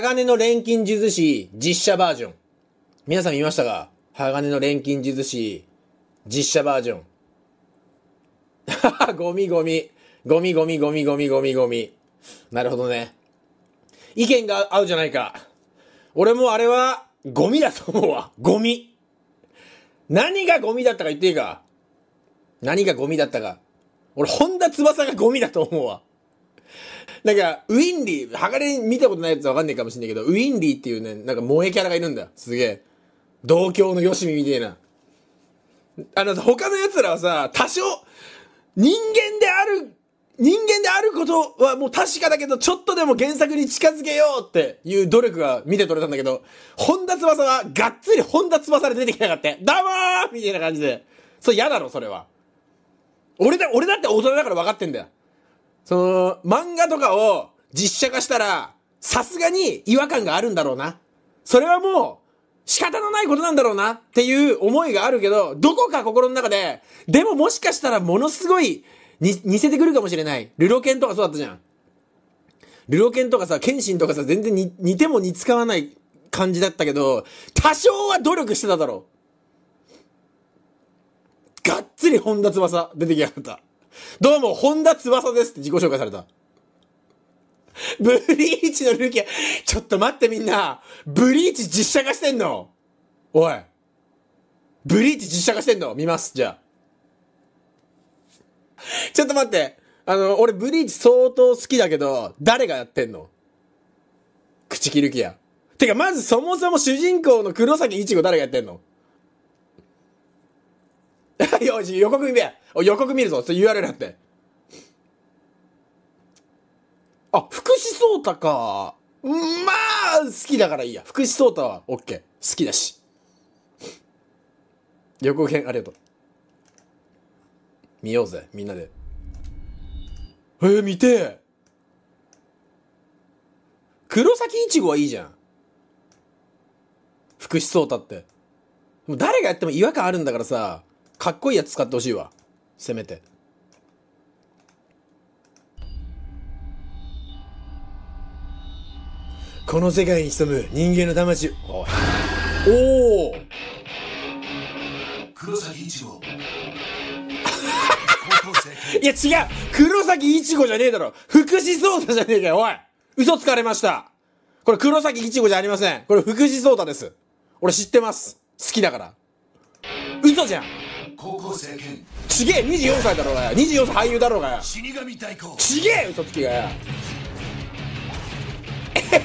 鋼の錬金術師実写バージョン。皆さん見ましたが、鋼の錬金術師実写バージョン。ゴミゴミ。ゴミゴミゴミゴミゴミゴミ。なるほどね。意見が合うじゃないか。俺もあれは、ゴミだと思うわ。ゴミ。何がゴミだったか言っていいか。何がゴミだったか。俺、本田翼がゴミだと思うわ。なんか、ウィンリー、はがれ見たことないやつわかんないかもしんないけど、ウィンリーっていうね、なんか萌えキャラがいるんだよ。すげえ。同郷のよしみみたいな。あの、他の奴らはさ、多少、人間である、人間であることはもう確かだけど、ちょっとでも原作に近づけようっていう努力が見て取れたんだけど、本田翼はがっつり本田翼で出てきやがって、どうもーみたいな感じで。それ嫌だろ、それは。俺だ、俺だって大人だから分かってんだよ。その、漫画とかを実写化したら、さすがに違和感があるんだろうな。それはもう、仕方のないことなんだろうなっていう思いがあるけど、どこか心の中で、でももしかしたらものすごい、に、似せてくるかもしれない。ルロケンとかそうだったじゃん。ルロケンとかさ、シンとかさ、全然に似ても似つかわない感じだったけど、多少は努力してただろう。がっつり本田翼出てきやがった。どうも、本田翼ですって自己紹介された。ブリーチのルーキー、ちょっと待ってみんな。ブリーチ実写化してんのおい。ブリーチ実写化してんの見ます、じゃあ。ちょっと待って。あの、俺ブリーチ相当好きだけど、誰がやってんの口切る気や。てか、まずそもそも主人公の黒崎一護誰がやってんのよし、予告見べ予告見るぞそれ URL 貼って。あ、福士蒼太か。まあ、好きだからいいや。福士蒼太は OK。好きだし。予告編ありがとう。見ようぜ、みんなで。えー、見て黒崎いちごはいいじゃん。福士蒼太って。もう誰がやっても違和感あるんだからさ、かっこいいやつ使ってほしいわせめてこの世界に潜む人間の魂おおお黒崎一護 いや違う黒崎一護じゃねえだろ福士蒼太じゃねえかよおい嘘つかれましたこれ黒崎一護じゃありませんこれ福士蒼太です俺知ってます好きだから嘘じゃん高校生兼ちげえ24歳だろうがよ24歳俳優だろうがよ死神代行ちげえよ嘘つきがよ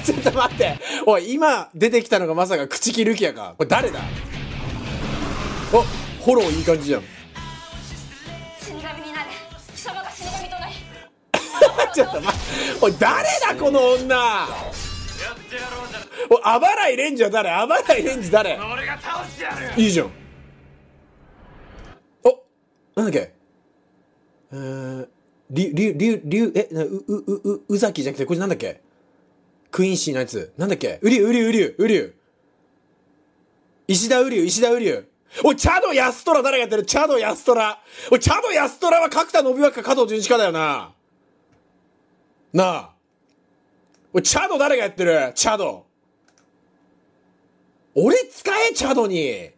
ちょっと待っておい今出てきたのがまさか朽木ルキアかこれ誰だおフォローいい感じじゃん死神になれ貴様が死神となり ちょっと待っおい誰だこの女おいあばらいレンジは誰あばらいレンジ誰いいじゃんなんだっけえー、り、り、り、り、え、う、う、う、ううざきじゃなくて、これなんだっけクインシーのやつ。なんだっけうりゅう、うりゅう、うりゅう、うりゅう。石田うりゅう、石田うりゅう。おい、チャド・ヤストラ誰がやってるチャド・ヤストラ。おい、チャド・ヤストラは角田信明か加藤純一かだよな。なあ。おい、チャド誰がやってるチャド。俺使え、チャドに。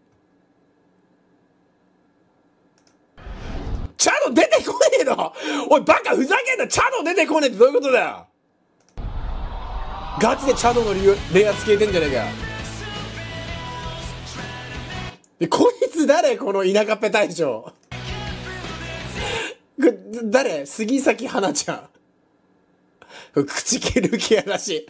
チャド出てこねえのおい、バカふざけんなチャド出てこねえってどういうことだよガチでチャドの理由、レアつけてんじゃねえかよ。で、こいつ誰この田舎っぺ大将。誰杉咲花ちゃん。口切る気やらし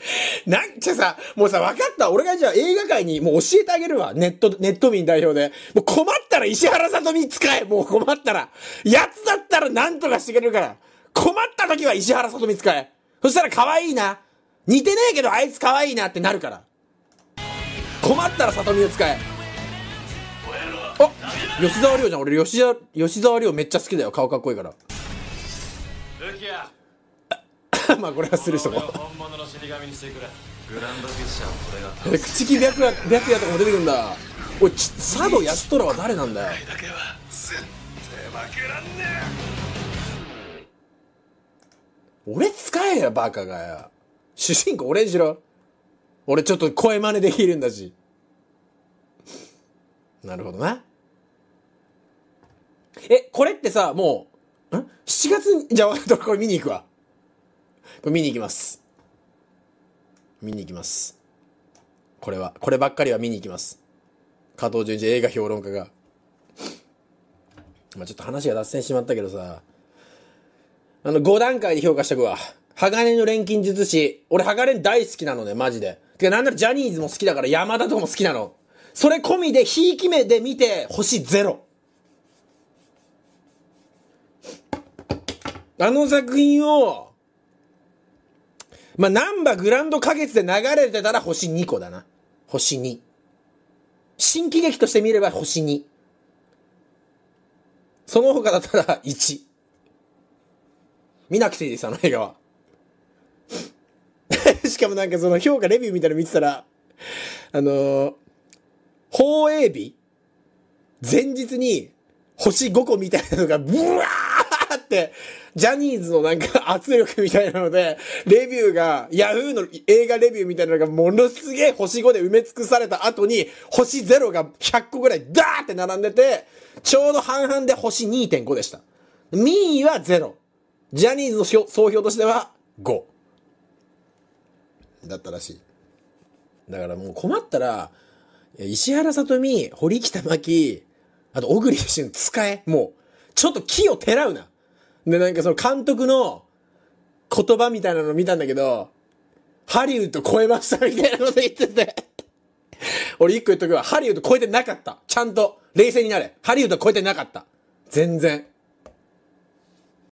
い。なんちゃさ、もうさ、分かった。俺がじゃあ映画界にもう教えてあげるわ。ネット、ネット民代表で。もう困ったら石原さとみ使え。もう困ったら。やつだったら何とかしてくれるから。困った時は石原さとみ使え。そしたら可愛いな。似てねえけどあいつ可愛いなってなるから。困ったらさとみを使え。あ吉沢亮じゃん。俺吉沢、吉沢亮めっちゃ好きだよ。顔かっこいいから。まあこれはする人も本物の死神にしてくれグランドフィッシャーこれが口木白夜白夜とかも出てくるんだおい佐渡安虎は誰なんだよ俺使えよバカがよ主人公俺にしろ俺ちょっと声真似できるんだしなるほどなえこれってさもうん ?7 月にじゃあこれ見に行くわこれ見に行きます。見に行きます。これは、こればっかりは見に行きます。加藤純一映画評論家が。まあちょっと話が脱線しまったけどさ、あの、5段階で評価しとくわ。鋼の錬金術師。俺、鋼大好きなのね、マジで。てか、なんならジャニーズも好きだから、山田とも好きなの。それ込みで、ひいき目で見て、星ゼロ。あの作品を、まあ、なんばグランド花月で流れてたら星2個だな。星2。新喜劇として見れば星2。その他だったら1。見なくていいです、あの映画は。しかもなんかその評価レビューみたいなの見てたら、あのー、放映日前日に星5個みたいなのがブワーだって、ジャニーズのなんか圧力みたいなので、レビューが、ヤフーの映画レビューみたいなのがものすげえ星5で埋め尽くされた後に、星0が100個ぐらいダーって並んでて、ちょうど半々で星2.5でした。民意は0。ジャニーズの総評としては5。だったらしい。だからもう困ったら、石原さとみ、堀北真希、あと小栗旬使え。もう、ちょっと木をてらうな。で、なんかその監督の言葉みたいなの見たんだけど、ハリウッド超えましたみたいなこと言ってて。俺一個言っとくわ。ハリウッド超えてなかった。ちゃんと、冷静になれ。ハリウッド超えてなかった。全然。